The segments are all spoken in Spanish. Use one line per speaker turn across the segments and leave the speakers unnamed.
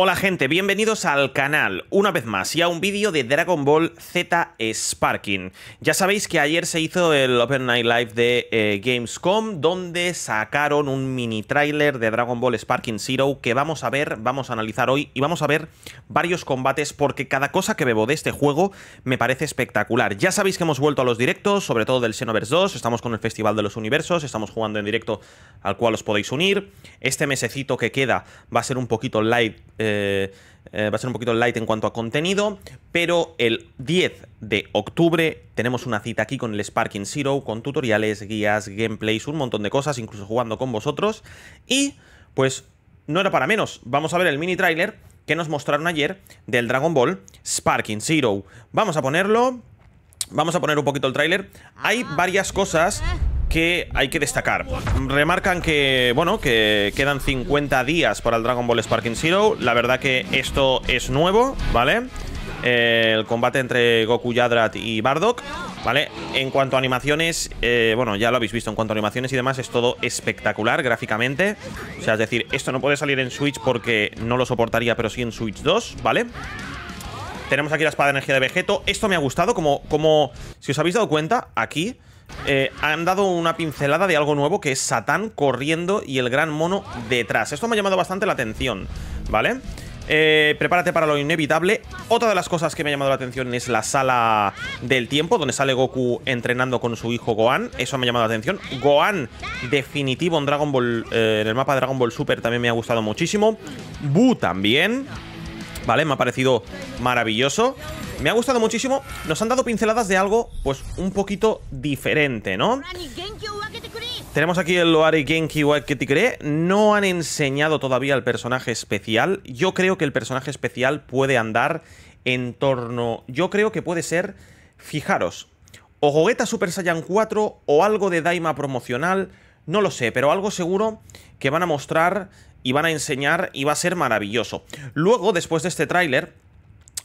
Hola gente, bienvenidos al canal, una vez más, y a un vídeo de Dragon Ball Z Sparking. Ya sabéis que ayer se hizo el Open Night Live de eh, Gamescom, donde sacaron un mini tráiler de Dragon Ball Sparking Zero que vamos a ver, vamos a analizar hoy, y vamos a ver varios combates, porque cada cosa que bebo de este juego me parece espectacular. Ya sabéis que hemos vuelto a los directos, sobre todo del Xenoverse 2, estamos con el Festival de los Universos, estamos jugando en directo al cual os podéis unir. Este mesecito que queda va a ser un poquito live... Eh, va a ser un poquito light en cuanto a contenido, pero el 10 de octubre tenemos una cita aquí con el Sparking Zero, con tutoriales, guías, gameplays, un montón de cosas, incluso jugando con vosotros. Y pues no era para menos, vamos a ver el mini trailer que nos mostraron ayer del Dragon Ball Sparking Zero. Vamos a ponerlo, vamos a poner un poquito el trailer. Hay ah, varias cosas que hay que destacar. Remarcan que, bueno, que quedan 50 días para el Dragon Ball Sparking Zero. La verdad que esto es nuevo, ¿vale? Eh, el combate entre Goku Yadrat y Bardock, ¿vale? En cuanto a animaciones, eh, bueno, ya lo habéis visto, en cuanto a animaciones y demás es todo espectacular gráficamente. O sea, es decir, esto no puede salir en Switch porque no lo soportaría, pero sí en Switch 2, ¿vale? Tenemos aquí la espada de energía de Vegeto. Esto me ha gustado, como, como si os habéis dado cuenta, aquí eh, han dado una pincelada de algo nuevo que es Satán corriendo y el gran mono detrás. Esto me ha llamado bastante la atención, ¿vale? Eh, prepárate para lo inevitable. Otra de las cosas que me ha llamado la atención es la sala del tiempo, donde sale Goku entrenando con su hijo Gohan. Eso me ha llamado la atención. Gohan, definitivo en Dragon Ball, eh, en el mapa de Dragon Ball Super, también me ha gustado muchísimo. Bu también. ¿vale? Me ha parecido maravilloso. Me ha gustado muchísimo. Nos han dado pinceladas de algo, pues, un poquito diferente, ¿no? Tenemos aquí el Loari Genki cree No han enseñado todavía el personaje especial. Yo creo que el personaje especial puede andar en torno... Yo creo que puede ser... Fijaros, o Gogeta Super Saiyan 4 o algo de Daima promocional no lo sé, pero algo seguro que van a mostrar y van a enseñar y va a ser maravilloso. Luego, después de este tráiler,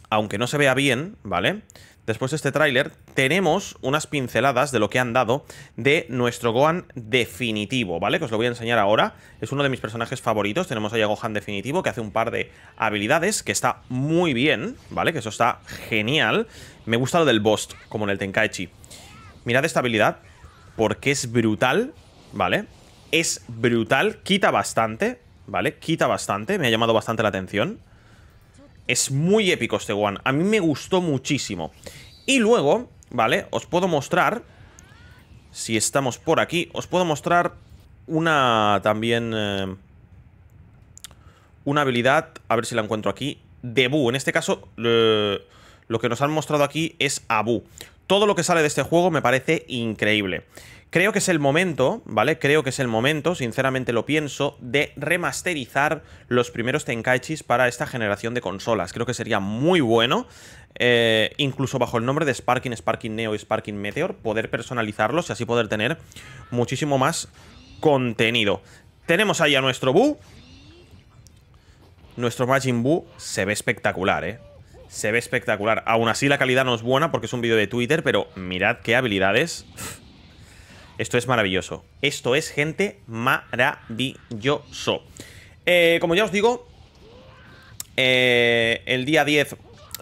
aunque no se vea bien, ¿vale? Después de este tráiler, tenemos unas pinceladas de lo que han dado de nuestro Gohan definitivo, ¿vale? Que os lo voy a enseñar ahora. Es uno de mis personajes favoritos. Tenemos ahí a Gohan definitivo, que hace un par de habilidades, que está muy bien, ¿vale? Que eso está genial. Me gusta lo del boss, como en el Tenkaichi. Mirad esta habilidad, porque es brutal ¿vale? Es brutal, quita bastante, ¿vale? Quita bastante, me ha llamado bastante la atención. Es muy épico este one, a mí me gustó muchísimo. Y luego, ¿vale? Os puedo mostrar, si estamos por aquí, os puedo mostrar una también... Eh, una habilidad, a ver si la encuentro aquí, de Bu. En este caso, eh, lo que nos han mostrado aquí es abu todo lo que sale de este juego me parece increíble. Creo que es el momento, ¿vale? Creo que es el momento, sinceramente lo pienso, de remasterizar los primeros Tenkaichis para esta generación de consolas. Creo que sería muy bueno, eh, incluso bajo el nombre de Sparking, Sparking Neo y Sparking Meteor, poder personalizarlos y así poder tener muchísimo más contenido. Tenemos ahí a nuestro Buu. Nuestro Majin Bu se ve espectacular, ¿eh? Se ve espectacular. Aún así la calidad no es buena porque es un vídeo de Twitter, pero mirad qué habilidades. Esto es maravilloso. Esto es, gente, maravilloso. Eh, como ya os digo, eh, el día 10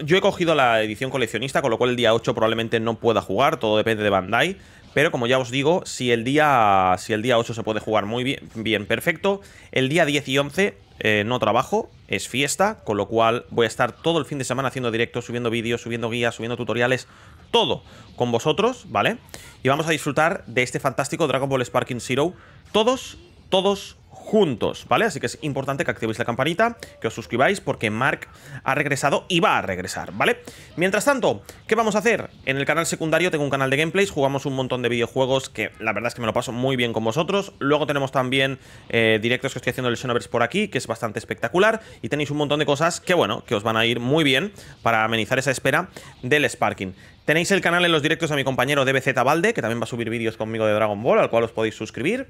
yo he cogido la edición coleccionista, con lo cual el día 8 probablemente no pueda jugar, todo depende de Bandai. Pero como ya os digo, si el día, si el día 8 se puede jugar muy bien, bien perfecto, el día 10 y 11 eh, no trabajo, es fiesta, con lo cual voy a estar todo el fin de semana haciendo directos, subiendo vídeos, subiendo guías, subiendo tutoriales, todo con vosotros, ¿vale? Y vamos a disfrutar de este fantástico Dragon Ball Sparking Zero todos, todos, juntos, ¿vale? Así que es importante que activéis la campanita, que os suscribáis porque Mark ha regresado y va a regresar, ¿vale? Mientras tanto, ¿qué vamos a hacer? En el canal secundario tengo un canal de gameplays, jugamos un montón de videojuegos que la verdad es que me lo paso muy bien con vosotros. Luego tenemos también eh, directos que estoy haciendo el Xenoverse por aquí, que es bastante espectacular. Y tenéis un montón de cosas que, bueno, que os van a ir muy bien para amenizar esa espera del Sparking. Tenéis el canal en los directos a mi compañero DBZ Valde, que también va a subir vídeos conmigo de Dragon Ball, al cual os podéis suscribir.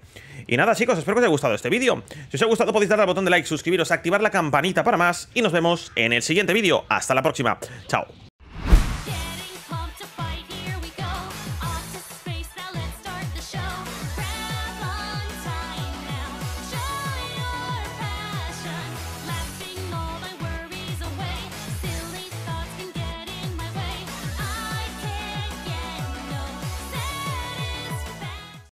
Y nada, chicos, espero que os haya gustado este vídeo. Si os ha gustado podéis darle al botón de like, suscribiros, activar la campanita para más y nos vemos en el siguiente vídeo. Hasta la próxima. Chao.